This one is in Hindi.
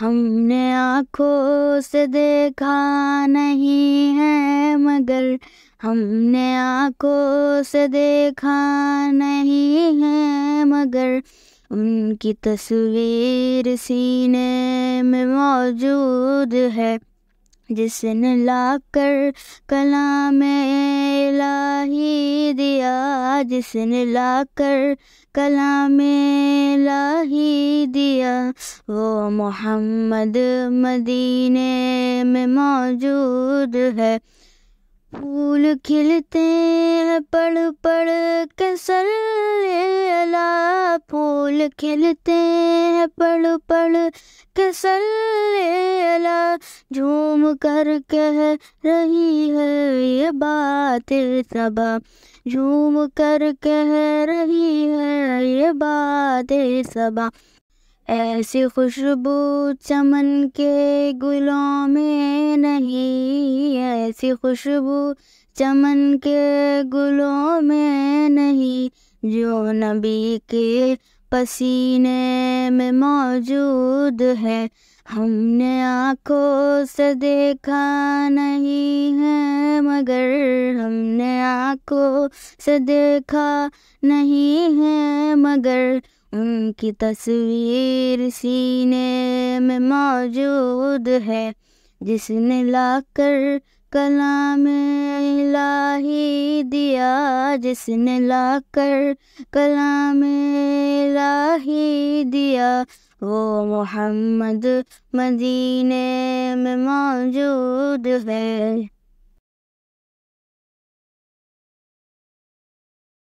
हमने आँखों से देखा नहीं है मगर हमने आँखों से देखा नहीं है मगर उनकी तस्वीर सीने में मौजूद है जिसने लाकर कला में जिसने लाकर कलाम लाही दिया वो मोहम्मद मदीने में मौजूद है फूल खिलते हैं पढ़ पढ़ के सर अला फूल खिलते हैं पढ़ पढ़ के सर झूम कर कह रही है ये बात सबा झूम कर कह रही है ये बात सबा ऐसी खुशबू चमन के गुलों में नहीं ऐसी खुशबू चमन के गुलों में नहीं जो नबी के पसीने में मौजूद है हमने आँखों से देखा नहीं है मगर हमने आँखों से देखा नहीं है मगर उनकी तस्वीर सीने में मौजूद है जिसने लाकर कला में ला जिसने लाकर कलाम लाही दिया वो मोहम्मद मदीने में मौजूद है